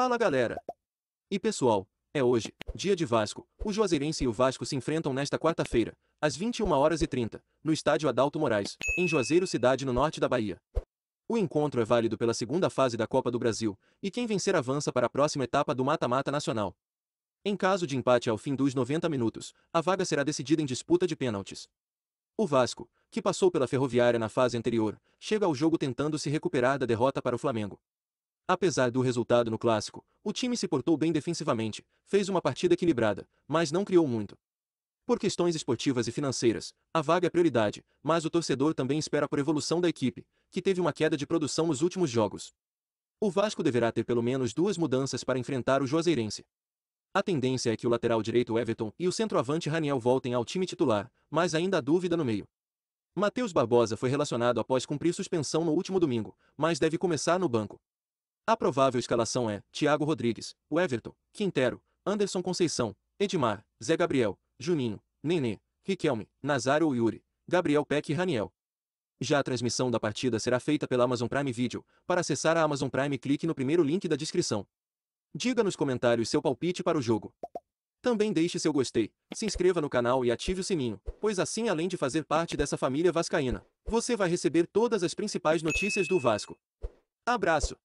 Fala galera! E pessoal, é hoje, dia de Vasco. O Juazeirense e o Vasco se enfrentam nesta quarta-feira, às 21 horas e 30, no estádio Adalto Moraes, em Juazeiro Cidade, no norte da Bahia. O encontro é válido pela segunda fase da Copa do Brasil, e quem vencer avança para a próxima etapa do mata-mata nacional. Em caso de empate ao fim dos 90 minutos, a vaga será decidida em disputa de pênaltis. O Vasco, que passou pela Ferroviária na fase anterior, chega ao jogo tentando se recuperar da derrota para o Flamengo. Apesar do resultado no clássico, o time se portou bem defensivamente, fez uma partida equilibrada, mas não criou muito. Por questões esportivas e financeiras, a vaga é prioridade, mas o torcedor também espera por evolução da equipe, que teve uma queda de produção nos últimos jogos. O Vasco deverá ter pelo menos duas mudanças para enfrentar o Juazeirense. A tendência é que o lateral direito Everton e o centroavante Raniel voltem ao time titular, mas ainda há dúvida no meio. Matheus Barbosa foi relacionado após cumprir suspensão no último domingo, mas deve começar no banco. A provável escalação é Thiago Rodrigues, o Everton, Quintero, Anderson Conceição, Edmar, Zé Gabriel, Juninho, Nenê, Riquelme, Nazário ou Yuri, Gabriel Peck e Raniel. Já a transmissão da partida será feita pela Amazon Prime Video. Para acessar a Amazon Prime, clique no primeiro link da descrição. Diga nos comentários seu palpite para o jogo. Também deixe seu gostei, se inscreva no canal e ative o sininho, pois assim além de fazer parte dessa família vascaína, você vai receber todas as principais notícias do Vasco. Abraço!